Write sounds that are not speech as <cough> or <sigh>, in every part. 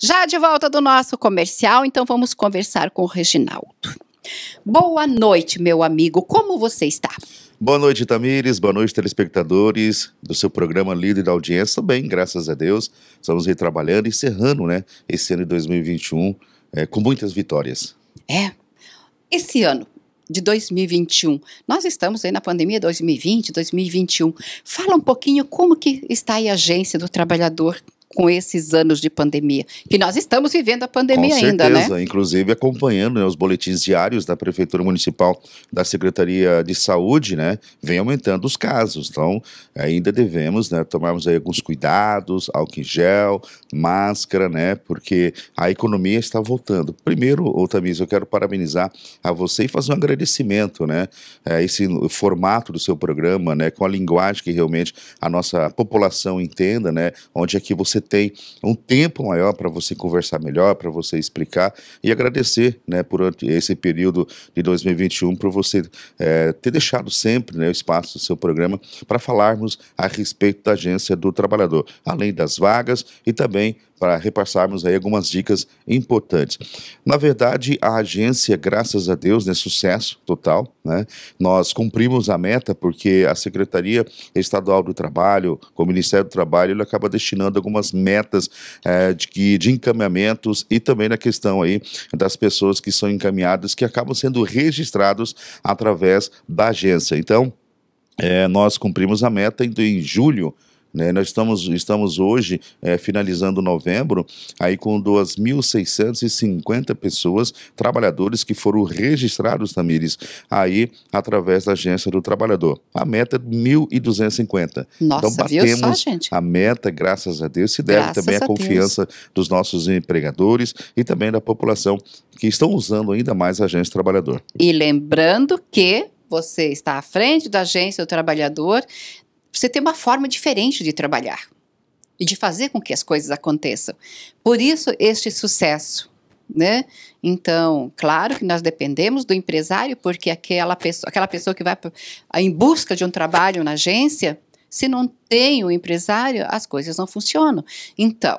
Já de volta do nosso comercial, então vamos conversar com o Reginaldo. Boa noite, meu amigo. Como você está? Boa noite, Tamires. Boa noite, telespectadores do seu programa Líder da Audiência. Bem, graças a Deus, estamos aí trabalhando, encerrando né, esse ano de 2021 é, com muitas vitórias. É. Esse ano de 2021, nós estamos aí na pandemia 2020, 2021. Fala um pouquinho como que está a agência do trabalhador com esses anos de pandemia, que nós estamos vivendo a pandemia com certeza, ainda, né? Inclusive acompanhando né, os boletins diários da Prefeitura Municipal da Secretaria de Saúde, né? Vem aumentando os casos. Então, ainda devemos né, tomarmos aí alguns cuidados, álcool em gel, máscara, né? Porque a economia está voltando. Primeiro, Tamisa, eu quero parabenizar a você e fazer um agradecimento, né? Esse formato do seu programa, né? Com a linguagem que realmente a nossa população entenda, né? Onde é que você tem um tempo maior para você conversar melhor, para você explicar e agradecer né, por esse período de 2021, para você é, ter deixado sempre né, o espaço do seu programa para falarmos a respeito da agência do trabalhador, além das vagas e também para repassarmos aí algumas dicas importantes. Na verdade, a agência, graças a Deus, né, sucesso total, né? Nós cumprimos a meta porque a Secretaria Estadual do Trabalho, com o Ministério do Trabalho, ele acaba destinando algumas metas é, de, que, de encaminhamentos e também na questão aí das pessoas que são encaminhadas, que acabam sendo registrados através da agência. Então, é, nós cumprimos a meta em, em julho né? Nós estamos, estamos hoje é, finalizando novembro aí com 2.650 pessoas, trabalhadores que foram registrados, Tamires, aí através da agência do trabalhador. A meta é 1.250. Então, Nossa, então batemos viu só, gente? a meta, graças a Deus, se deve graças também à a confiança Deus. dos nossos empregadores e também da população que estão usando ainda mais a agência do trabalhador. E lembrando que você está à frente da agência do trabalhador, você tem uma forma diferente de trabalhar e de fazer com que as coisas aconteçam. Por isso, este sucesso. Né? Então, claro que nós dependemos do empresário, porque aquela pessoa, aquela pessoa que vai em busca de um trabalho na agência, se não tem o empresário, as coisas não funcionam. Então,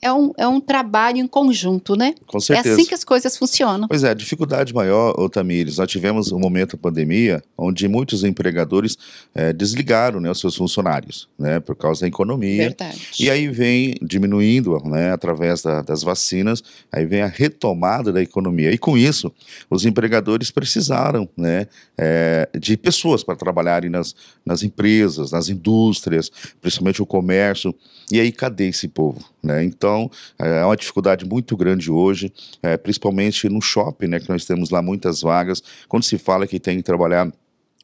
é um, é um trabalho em conjunto, né? Com certeza. É assim que as coisas funcionam. Pois é, a dificuldade maior, ô Tamires, nós tivemos um momento da pandemia onde muitos empregadores é, desligaram né, os seus funcionários, né? Por causa da economia. Verdade. E aí vem diminuindo, né? Através da, das vacinas, aí vem a retomada da economia. E com isso, os empregadores precisaram, né? É, de pessoas para trabalharem nas, nas empresas, nas indústrias, principalmente o comércio. E aí, cadê esse povo? Né? Então, é, é uma dificuldade muito grande hoje, é, principalmente no shopping, né, que nós temos lá muitas vagas. Quando se fala que tem que trabalhar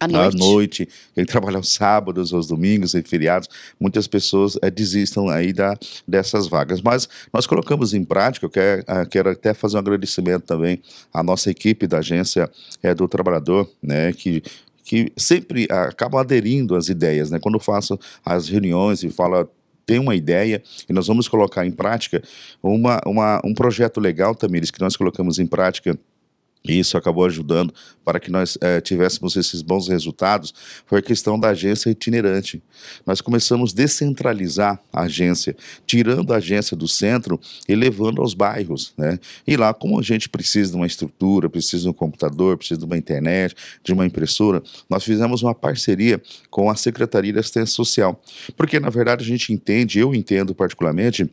à noite. à noite, trabalhar trabalha aos sábados, aos domingos e feriados. Muitas pessoas é, desistam aí da, dessas vagas. Mas nós colocamos em prática, eu quero, é, quero até fazer um agradecimento também à nossa equipe da agência é, do trabalhador, né, que que sempre ah, acabam aderindo às ideias, né? Quando eu faço as reuniões e falo tem uma ideia e nós vamos colocar em prática uma, uma um projeto legal, Tamires, que nós colocamos em prática e isso acabou ajudando para que nós é, tivéssemos esses bons resultados, foi a questão da agência itinerante. Nós começamos a descentralizar a agência, tirando a agência do centro e levando aos bairros. Né? E lá, como a gente precisa de uma estrutura, precisa de um computador, precisa de uma internet, de uma impressora, nós fizemos uma parceria com a Secretaria de Assistência Social. Porque, na verdade, a gente entende, eu entendo particularmente,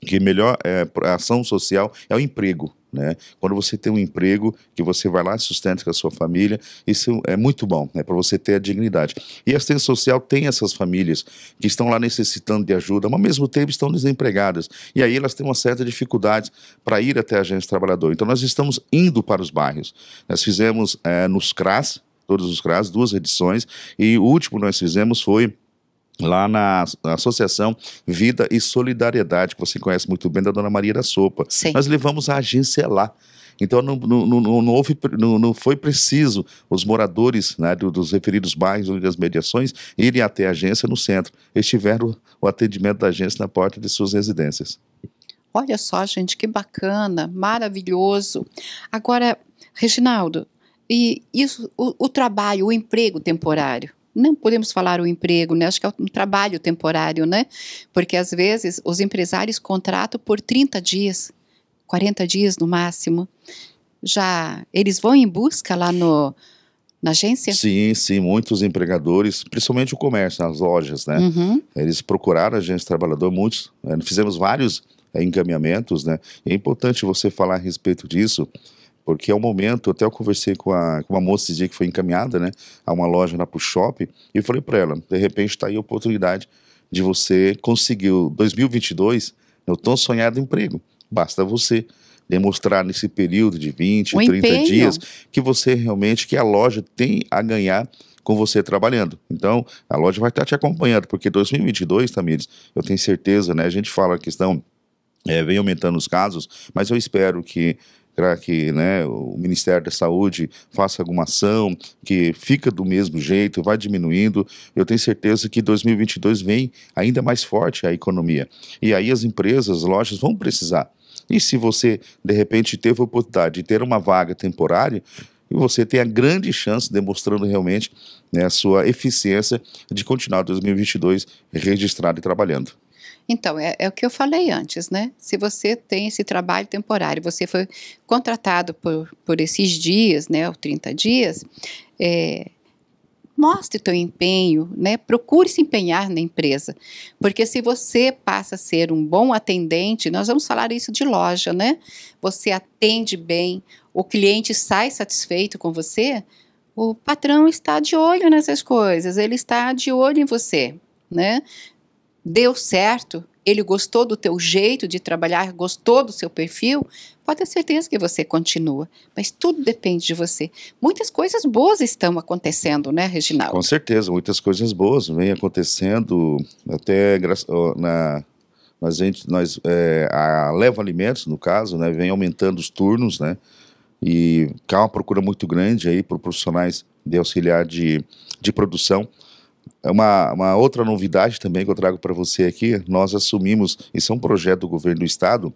que melhor é, ação social é o emprego. Né? Quando você tem um emprego que você vai lá sustenta com a sua família, isso é muito bom, né? para você ter a dignidade. E a assistência social tem essas famílias que estão lá necessitando de ajuda, mas ao mesmo tempo estão desempregadas. E aí elas têm uma certa dificuldade para ir até a agência trabalhador. Então nós estamos indo para os bairros. Nós fizemos é, nos CRAS, todos os CRAS, duas edições, e o último nós fizemos foi lá na, Associação Vida e Solidariedade, que você conhece muito bem, da Dona Maria da Sopa. Sim. Nós levamos a agência lá. Então não, não, não, não, houve, não, não foi preciso os moradores né, dos referidos bairros e das mediações irem até a agência no centro. Eles tiveram o atendimento da agência na porta de suas residências. Olha só, gente, que bacana, maravilhoso. Agora, Reginaldo, e isso, o, o trabalho, o emprego temporário? não podemos falar o emprego, né? Acho que é um trabalho temporário, né? Porque às vezes os empresários contratam por 30 dias, 40 dias no máximo. Já eles vão em busca lá no na agência? Sim, sim, muitos empregadores, principalmente o comércio, as lojas, né? Uhum. Eles procuraram a agência trabalhador, muitos, eh, fizemos vários eh, encaminhamentos, né? é importante você falar a respeito disso, porque é o momento, até eu conversei com, a, com uma moça dizia que foi encaminhada né, a uma loja lá para o shopping, e falei para ela, de repente está aí a oportunidade de você conseguir o 2022, eu né, tão sonhado emprego. Basta você demonstrar nesse período de 20, um 30 empenho. dias que você realmente, que a loja tem a ganhar com você trabalhando. Então, a loja vai estar tá te acompanhando, porque 2022, Tamires, eu tenho certeza, né? A gente fala a questão é, vem aumentando os casos, mas eu espero que para que né, o Ministério da Saúde faça alguma ação, que fica do mesmo jeito, vai diminuindo. Eu tenho certeza que 2022 vem ainda mais forte a economia. E aí as empresas, as lojas vão precisar. E se você, de repente, teve a oportunidade de ter uma vaga temporária, você tem a grande chance, demonstrando realmente né, a sua eficiência, de continuar 2022 registrado e trabalhando. Então, é, é, o que eu falei antes, né? Se você tem esse trabalho temporário, você foi contratado por, por esses dias, né, ou 30 dias, é, mostre teu empenho, né? Procure se empenhar na empresa, porque se você passa a ser um bom atendente, nós vamos falar isso de loja, né? Você atende bem, o cliente sai satisfeito com você, o patrão está de olho nessas coisas, ele está de olho em você, né? deu certo, ele gostou do teu jeito de trabalhar, gostou do seu perfil, pode ter certeza que você continua. Mas tudo depende de você. Muitas coisas boas estão acontecendo, né, Reginaldo? Com certeza, muitas coisas boas vêm acontecendo. Até na, nós, nós, é, a Leva Alimentos, no caso, né, vem aumentando os turnos, né? E há é uma procura muito grande aí por profissionais de auxiliar de, de produção. É uma, uma outra novidade também que eu trago para você aqui, nós assumimos, isso é um projeto do governo do estado,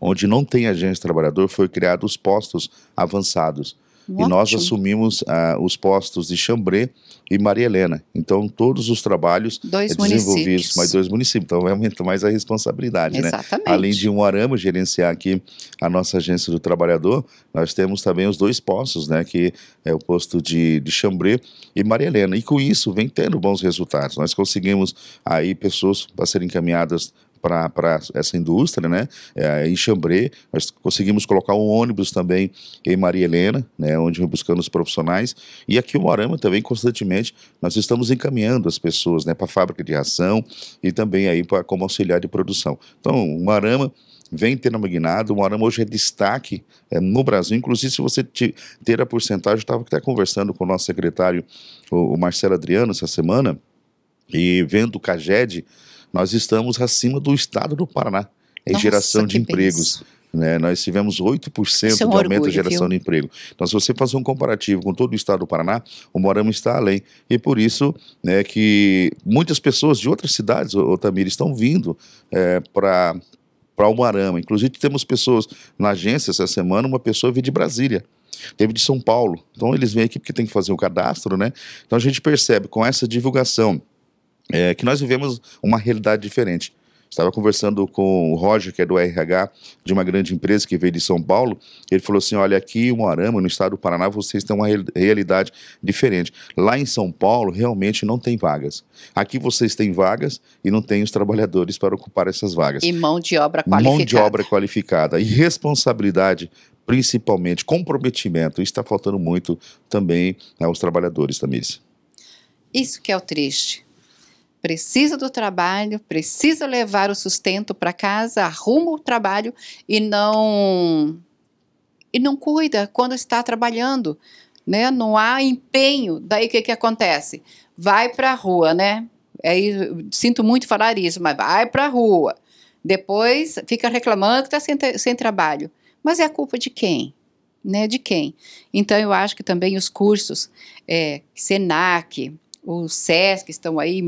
onde não tem agente trabalhador, foi criado os postos avançados. Ótimo. E nós assumimos ah, os postos de Chambré e Maria Helena. Então, todos os trabalhos dois é desenvolvidos mais dois municípios. Então, aumenta mais a responsabilidade, né? Exatamente. né? Além de um arama gerenciar aqui a nossa agência do trabalhador, nós temos também os dois postos, né? Que é o posto de, de Chambré e Maria Helena. E com isso, vem tendo bons resultados. Nós conseguimos aí pessoas para serem encaminhadas para essa indústria, né? É, em Chambré, nós conseguimos colocar um ônibus também em Maria Helena, né? Onde buscando os profissionais. E aqui o Morama também, constantemente, nós estamos encaminhando as pessoas, né? Para a fábrica de ração e também aí pra, como auxiliar de produção. Então, o Morama vem tendo magnado, o Morama hoje é destaque é, no Brasil, inclusive se você ter a porcentagem, eu estava até conversando com o nosso secretário, o, o Marcelo Adriano, essa semana, e vendo o Caged, nós estamos acima do estado do Paraná em Nossa, geração de empregos. Né, nós tivemos 8% é um de aumento orgulho, geração viu? de emprego. Então, se você fazer um comparativo com todo o estado do Paraná, o Morama está além. E por isso né, que muitas pessoas de outras cidades, Otamir, estão vindo é, para para o Moarama. Inclusive, temos pessoas na agência essa semana, uma pessoa veio de Brasília teve de São Paulo. Então eles vêm aqui porque tem que fazer o cadastro, né? Então a gente percebe com essa divulgação é, que nós vivemos uma realidade diferente. Estava conversando com o Roger, que é do RH de uma grande empresa que veio de São Paulo. Ele falou assim: olha, aqui em Moarama, no estado do Paraná, vocês têm uma realidade diferente. Lá em São Paulo, realmente não tem vagas. Aqui vocês têm vagas e não tem os trabalhadores para ocupar essas vagas. E mão de obra qualificada. Mão de obra qualificada. E responsabilidade principalmente comprometimento. Isso está faltando muito também né, aos trabalhadores, Tamires. Isso que é o triste precisa do trabalho, precisa levar o sustento para casa, arruma o trabalho e não e não cuida quando está trabalhando, né? Não há empenho. Daí o que que acontece? Vai para a rua, né? É, sinto muito falar isso, mas vai para a rua. Depois fica reclamando que está sem, sem trabalho. Mas é a culpa de quem? Né, de quem? Então, eu acho que também os cursos, é, SENAC, o SESC, estão aí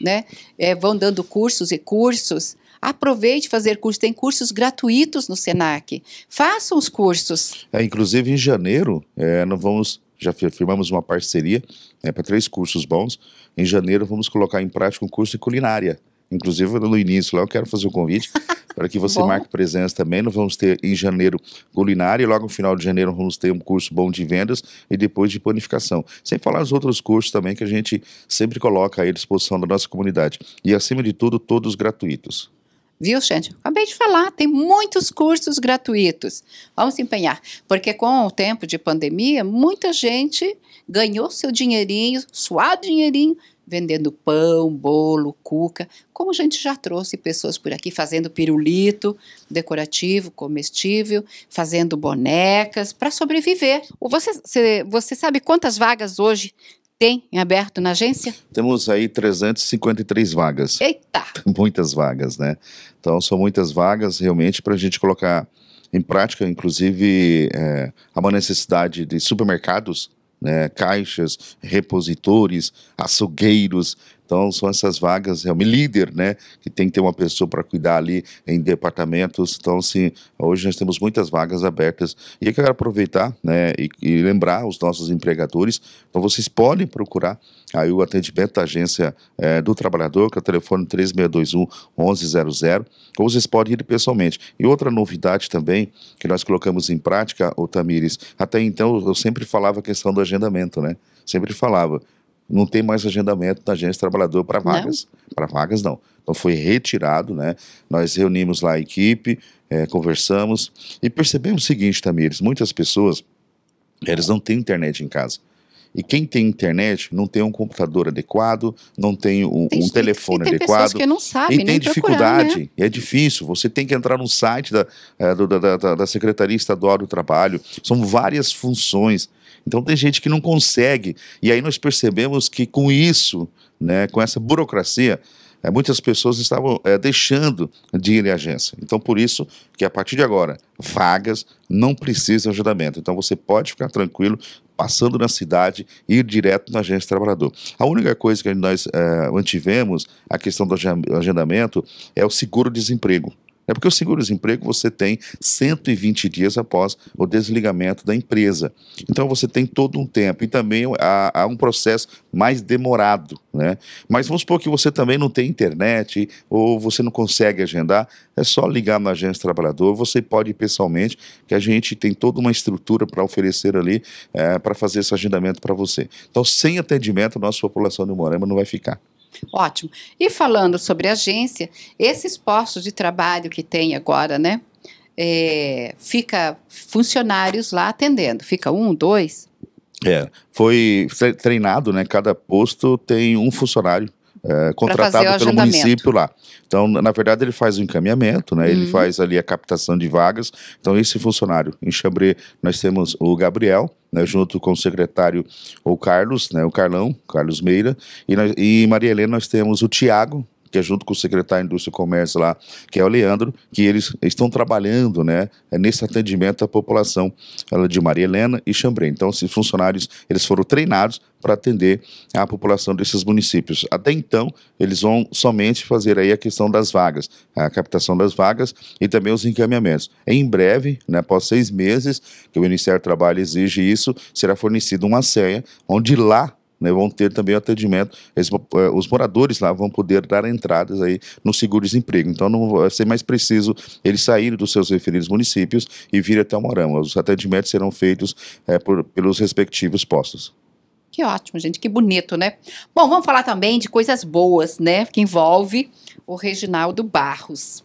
né? É, vão dando cursos e cursos. Aproveite fazer cursos. Tem cursos gratuitos no Senac. Façam os cursos. É, inclusive, em janeiro, é, nós vamos. Já firmamos uma parceria é, para três cursos bons. Em janeiro, vamos colocar em prática um curso de culinária. Inclusive, no início lá, eu quero fazer um convite. <laughs> para que você bom. marque presença também. Nós vamos ter em janeiro culinária e logo no final de janeiro vamos ter um curso bom de vendas e depois de planificação. Sem falar os outros cursos também que a gente sempre coloca à disposição da nossa comunidade. E acima de tudo, todos gratuitos. Viu, Xande? Acabei de falar, tem muitos cursos gratuitos. Vamos se empenhar, porque com o tempo de pandemia, muita gente ganhou seu dinheirinho, suado dinheirinho, vendendo pão, bolo, cuca, como a gente já trouxe pessoas por aqui fazendo pirulito decorativo, comestível, fazendo bonecas para sobreviver. Você, você sabe quantas vagas hoje tem em aberto na agência? Temos aí 353 vagas. Eita! <laughs> Muitas vagas, né? Então são muitas vagas realmente para a gente colocar em prática, inclusive é, há uma necessidade de supermercados né, caixas, repositores, açougueiros. Então são essas vagas realmente é líder, né, que tem que ter uma pessoa para cuidar ali em departamentos. Então assim, hoje nós temos muitas vagas abertas e eu quero aproveitar, né, e, e lembrar os nossos empregadores, então vocês podem procurar aí o atendimento da agência é, do trabalhador, que é o telefone 3621 1100, ou vocês podem ir pessoalmente. E outra novidade também que nós colocamos em prática, Tamires até então eu sempre falava a questão do agendamento, né? Sempre falava não tem mais agendamento da agência trabalhadora para vagas. Para vagas, não. Então foi retirado, né? Nós reunimos lá a equipe, é, conversamos e percebemos o seguinte, Tamires, muitas pessoas, elas não têm internet em casa. E quem tem internet não tem um computador adequado, não tem um, tem, um telefone tem adequado. Pessoas que não sabem, e tem dificuldade. Né? E é difícil. Você tem que entrar no site é, da, da, da, da Secretaria Estadual do Trabalho. São várias funções. Então tem gente que não consegue. E aí nós percebemos que com isso, né, com essa burocracia, é, muitas pessoas estavam é, deixando de ir à agência. Então, por isso que a partir de agora, vagas não precisam de ajudamento. Então, você pode ficar tranquilo, passando na cidade e ir direto na agência do trabalhador. A única coisa que nós é, mantivemos a questão do agendamento é o seguro-desemprego. É porque o seguro-desemprego você tem 120 dias após o desligamento da empresa. Então você tem todo um tempo e também há, há um processo mais demorado. Né? Mas vamos supor que você também não tem internet ou você não consegue agendar, é só ligar na agência trabalhador, você pode ir pessoalmente, que a gente tem toda uma estrutura para oferecer ali é, para fazer esse agendamento para você. Então, sem atendimento, nossa população de Morama não vai ficar. Ótimo. E falando sobre agência, esses postos de trabalho que tem agora, né? É, fica funcionários lá atendendo. Fica um, dois? É, foi treinado, né? Cada posto tem um funcionário é, contratado pelo município lá. Então, na verdade, ele faz o encaminhamento, né? Ele uhum. faz ali a captação de vagas. Então, esse funcionário, em Chambré, nós temos o Gabriel, né, junto com o secretário o Carlos, né, o Carlão, Carlos Meira, e, nós, e Maria Helena nós temos o Tiago, que é junto com o secretário de Indústria e Comércio lá, que é o Leandro, que eles estão trabalhando né, é nesse atendimento à população de Maria Helena e Xambrém. Então, esses funcionários eles foram treinados para atender a população desses municípios. Até então, eles vão somente fazer aí a questão das vagas, a captação das vagas e também os encaminhamentos. Em breve, né, após seis meses, que o Ministério do Trabalho exige isso, será fornecida uma ceia, onde lá né, vão ter também o atendimento, eles, eh, os moradores lá vão poder dar entradas aí no seguro-desemprego. Então não vai ser mais preciso eles saírem dos seus referidos municípios e vir até o Morama. Os atendimentos serão feitos é, por, pelos respectivos postos. Que ótimo, gente, que bonito, né? Bom, vamos falar também de coisas boas, né, que envolve o Reginaldo Barros.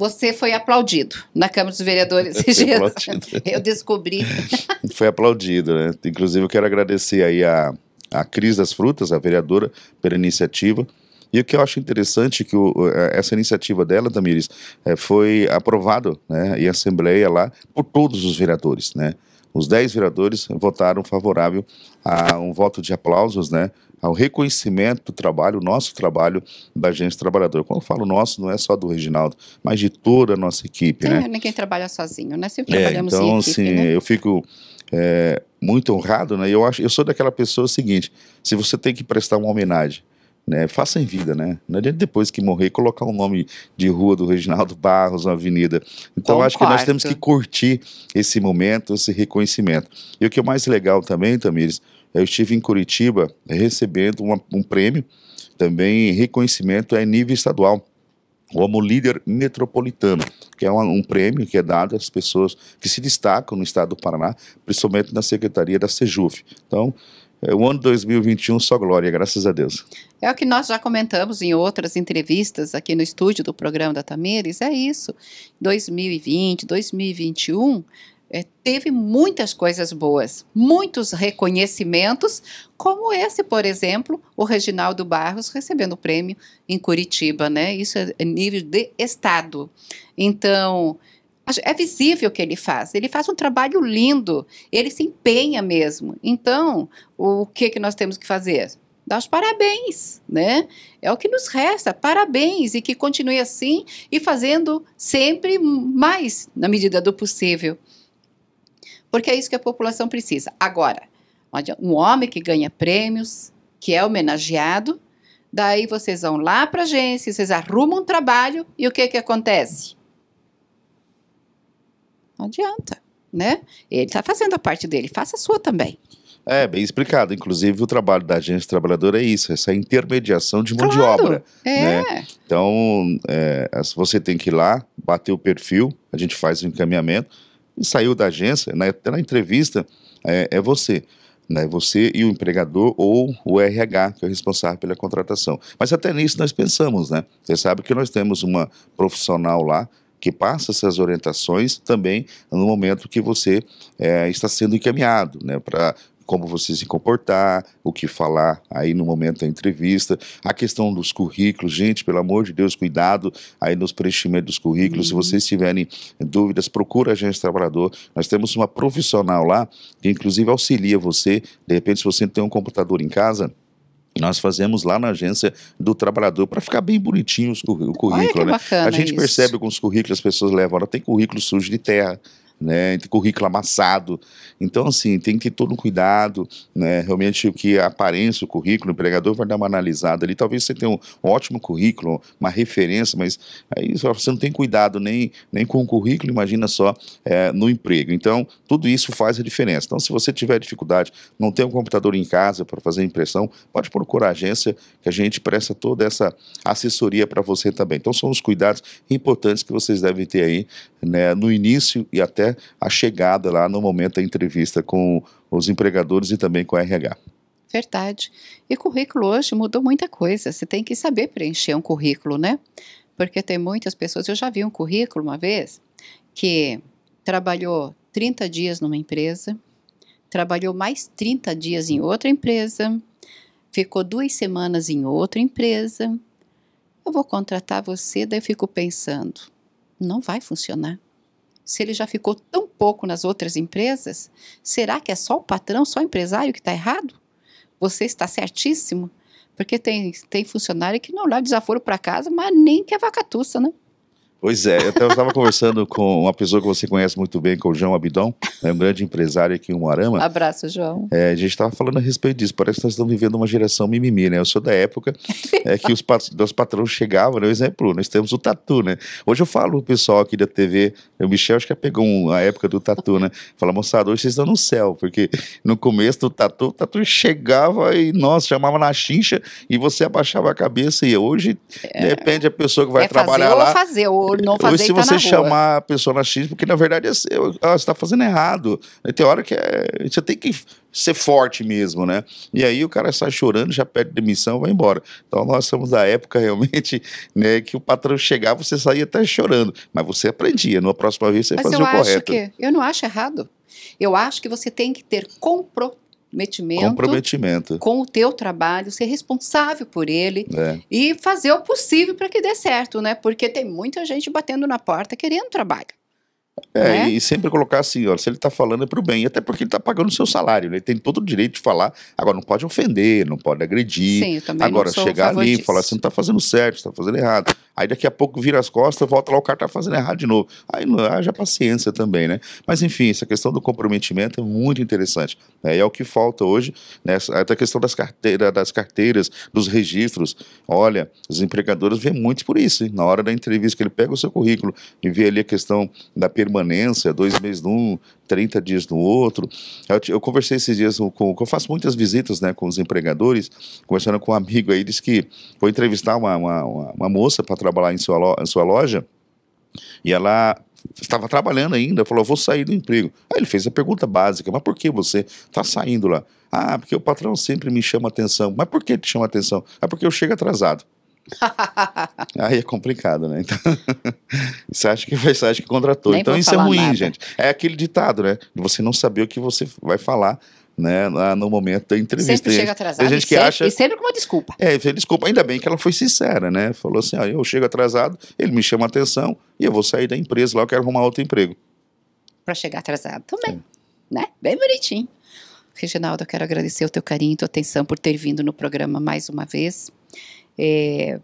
Você foi aplaudido na Câmara dos Vereadores. <laughs> <laughs> Eu descobri. <laughs> foi aplaudido, né? Inclusive, eu quero agradecer aí a, a Cris das Frutas, a vereadora, pela iniciativa. E o que eu acho interessante é que o, é, essa iniciativa dela, Tamires, é, foi aprovada né, em assembleia lá por todos os vereadores, né? Os 10 vereadores votaram favorável a um voto de aplausos, né? ao reconhecimento do trabalho, o nosso trabalho da gente trabalhadora. Quando eu falo nosso, não é só do Reginaldo, mas de toda a nossa equipe, é, né? Ninguém trabalha sozinho, né? Sempre é, trabalhamos então, em equipe, assim, né? eu fico é, muito honrado, né? Eu acho, eu sou daquela pessoa seguinte: se você tem que prestar uma homenagem né, faça em vida, né? Não adianta depois que morrer colocar o nome de rua do Reginaldo Barros, uma avenida. Então acho que nós temos que curtir esse momento, esse reconhecimento. E o que é mais legal também, Tamires, eu estive em Curitiba eh, recebendo uma, um prêmio, também reconhecimento a nível estadual como líder metropolitano, que é um prêmio que é dado às pessoas que se destacam no estado do Paraná, principalmente na Secretaria da Sejuf. Então, é o ano 2021 só glória, graças a Deus. É o que nós já comentamos em outras entrevistas aqui no estúdio do programa da Tamires, é isso. 2020, 2021 é, teve muitas coisas boas, muitos reconhecimentos, como esse, por exemplo, o Reginaldo Barros recebendo o prêmio em Curitiba, né? Isso é nível de Estado. Então, é visível o que ele faz. Ele faz um trabalho lindo, ele se empenha mesmo. Então, o que, que nós temos que fazer? Dar os parabéns, né? É o que nos resta, parabéns e que continue assim e fazendo sempre mais na medida do possível. Porque é isso que a população precisa. Agora, um homem que ganha prêmios, que é homenageado, daí vocês vão lá para a agência, vocês arrumam um trabalho e o que que acontece? Não adianta, né? Ele está fazendo a parte dele, faça a sua também. É, bem explicado. Inclusive, o trabalho da agência trabalhadora é isso, essa intermediação de mão claro, de obra. É. Né? Então, é, você tem que ir lá, bater o perfil, a gente faz o encaminhamento, e saiu da agência, né, até na entrevista, é, é você. Né, você e o empregador ou o RH, que é o responsável pela contratação. Mas até nisso nós pensamos, né? Você sabe que nós temos uma profissional lá que passa essas orientações também no momento que você é, está sendo encaminhado né, para como você se comportar, o que falar aí no momento da entrevista, a questão dos currículos, gente, pelo amor de Deus, cuidado aí nos preenchimentos dos currículos. Uhum. Se vocês tiverem dúvidas, procura a agência trabalhador. Nós temos uma profissional lá que inclusive auxilia você. De repente, se você tem um computador em casa, nós fazemos lá na agência do trabalhador para ficar bem bonitinho o currículo, né? A gente isso. percebe com os currículos as pessoas levam, ela tem currículo sujo de terra, né? currículo amassado. Então, assim, tem que ter todo um cuidado, né? Realmente o que aparência, o currículo, o empregador vai dar uma analisada ali. Talvez você tenha um ótimo currículo, uma referência, mas aí você não tem cuidado nem, nem com o currículo, imagina só é, no emprego. Então, tudo isso faz a diferença. Então, se você tiver dificuldade, não tem um computador em casa para fazer impressão, pode procurar a agência que a gente presta toda essa assessoria para você também. Então, são os cuidados importantes que vocês devem ter aí, né? No início e até a chegada lá no momento da entrevista com os empregadores e também com a RH. Verdade. E currículo hoje mudou muita coisa. Você tem que saber preencher um currículo, né? Porque tem muitas pessoas. Eu já vi um currículo uma vez que trabalhou 30 dias numa empresa, trabalhou mais 30 dias em outra empresa, ficou duas semanas em outra empresa. Eu vou contratar você, daí eu fico pensando, não vai funcionar. Se ele já ficou tão pouco nas outras empresas, será que é só o patrão, só o empresário que está errado? Você está certíssimo? Porque tem, tem funcionário que não leva desaforo para casa, mas nem que é vacatuça, né? Pois é, eu estava conversando com uma pessoa que você conhece muito bem, que é o João Abidão, é né, um grande empresário aqui em Moarama. Abraço, João. É, a gente estava falando a respeito disso, parece que nós estamos vivendo uma geração mimimi, né? Eu sou da época é, que os pat dos patrões chegavam, né? exemplo, nós temos o Tatu, né? Hoje eu falo o pessoal aqui da TV, o Michel acho que pegou um, a época do Tatu, né? Fala, moçada, hoje vocês estão no céu, porque no começo do Tatu, o Tatu chegava e, nossa, chamava na chincha e você abaixava a cabeça e hoje, é, depende a pessoa que vai é trabalhar fazer lá... fazer, ou ou não fazer ou se tá você chamar a pessoa na X, porque na verdade é seu, ah, você está fazendo errado. Tem hora que é, você tem que ser forte mesmo, né? E aí o cara sai chorando, já pede demissão, vai embora. Então nós somos da época <laughs> realmente, né, que o patrão chegava, você saía até chorando, mas você aprendia, na próxima vez você Mas fazia eu acho Que, eu não acho errado. Eu acho que você tem que ter compromisso comprometimento, comprometimento com o teu trabalho, ser responsável por ele é. e fazer o possível para que dê certo, né? Porque tem muita gente batendo na porta querendo trabalho. É, né? e sempre colocar assim, ó, se ele está falando é pro bem, até porque ele está pagando o seu salário, né? ele tem todo o direito de falar, agora não pode ofender, não pode agredir, Sim, agora chegar ali e falar assim, não está fazendo certo, está fazendo errado, Aí daqui a pouco vira as costas, volta lá, o cara tá fazendo errado de novo. Aí não haja paciência também, né? Mas enfim, essa questão do comprometimento é muito interessante. Né? E é o que falta hoje, né? Até a questão das, carteira, das carteiras, dos registros. Olha, os empregadores vêem muito por isso. Hein? Na hora da entrevista que ele pega o seu currículo e vê ali a questão da permanência, dois meses num, 30 dias no outro. Eu, eu conversei esses dias com, Eu faço muitas visitas né, com os empregadores, conversando com um amigo aí, disse que vou entrevistar uma, uma, uma moça para trabalhar em sua, loja, em sua loja e ela estava trabalhando ainda, falou, vou sair do emprego. Aí ele fez a pergunta básica, mas por que você está saindo lá? Ah, porque o patrão sempre me chama atenção. Mas por que te chama atenção? É porque eu chego atrasado. <laughs> Aí é complicado, né? Então, <laughs> você acha que foi acha que contratou. Nem então isso é ruim, nada. gente. É aquele ditado, né? Você não saber o que você vai falar né, no momento da entrevista. Sempre chega atrasado. Tem gente que sempre, acha... e sempre com uma desculpa. É, desculpa. Ainda bem que ela foi sincera, né? Falou assim, ó, ah, eu chego atrasado, ele me chama a atenção e eu vou sair da empresa lá, eu quero arrumar outro emprego. Para chegar atrasado também, Sim. né? Bem bonitinho. Reginaldo, eu quero agradecer o teu carinho e tua atenção por ter vindo no programa mais uma vez. É,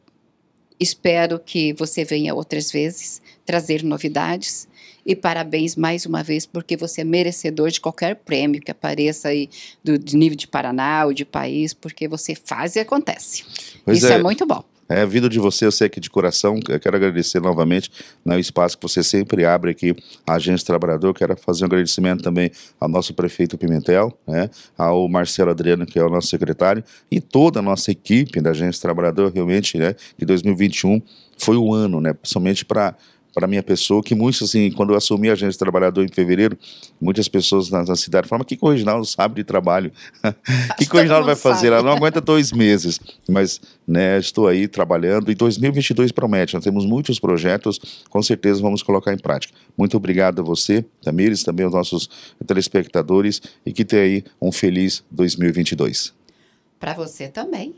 espero que você venha outras vezes trazer novidades. E parabéns mais uma vez, porque você é merecedor de qualquer prêmio que apareça aí do, do nível de Paraná ou de país, porque você faz e acontece. Pois Isso é. é muito bom. É, a vida de você, eu sei que de coração, eu quero agradecer novamente né, o espaço que você sempre abre aqui à Agência Trabalhador. Quero fazer um agradecimento também ao nosso prefeito Pimentel, né, ao Marcelo Adriano, que é o nosso secretário, e toda a nossa equipe da Agência Trabalhador, realmente, né, que 2021 foi o ano, né, principalmente para para minha pessoa, que muitos, assim, quando eu assumi a agência trabalhador em fevereiro, muitas pessoas na, na cidade falam que o Reginaldo sabe de trabalho, <laughs> que, que o Reginaldo vai fazer, ela não aguenta dois meses, mas, né, estou aí trabalhando, e 2022 promete, nós temos muitos projetos, com certeza vamos colocar em prática. Muito obrigado a você, Tamires, também aos nossos telespectadores, e que tenha aí um feliz 2022. Para você também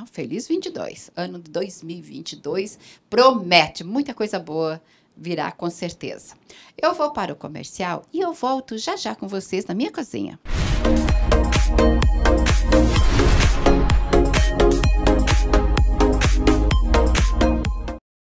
tá? Feliz 22. Ano de 2022 promete muita coisa boa virá com certeza. Eu vou para o comercial e eu volto já já com vocês na minha cozinha. Música